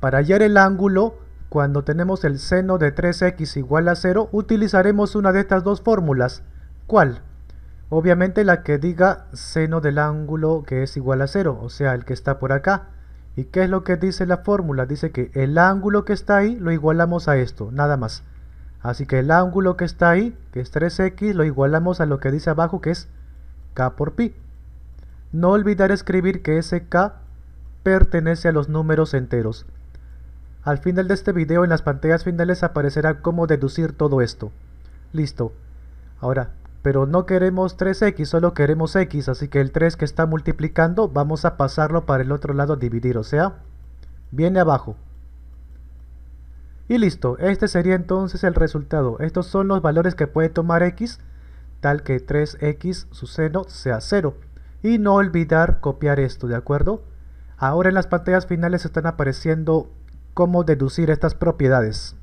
Para hallar el ángulo, cuando tenemos el seno de 3x igual a 0, utilizaremos una de estas dos fórmulas. ¿Cuál? Obviamente la que diga seno del ángulo que es igual a 0, o sea, el que está por acá. ¿Y qué es lo que dice la fórmula? Dice que el ángulo que está ahí lo igualamos a esto, nada más. Así que el ángulo que está ahí, que es 3x, lo igualamos a lo que dice abajo que es k por pi. No olvidar escribir que ese k pertenece a los números enteros. Al final de este video en las pantallas finales aparecerá cómo deducir todo esto. Listo. Ahora, pero no queremos 3x, solo queremos x, así que el 3 que está multiplicando vamos a pasarlo para el otro lado a dividir, o sea, viene abajo. Y listo, este sería entonces el resultado. Estos son los valores que puede tomar x, tal que 3x su seno sea 0. Y no olvidar copiar esto, ¿de acuerdo? Ahora en las pantallas finales están apareciendo cómo deducir estas propiedades.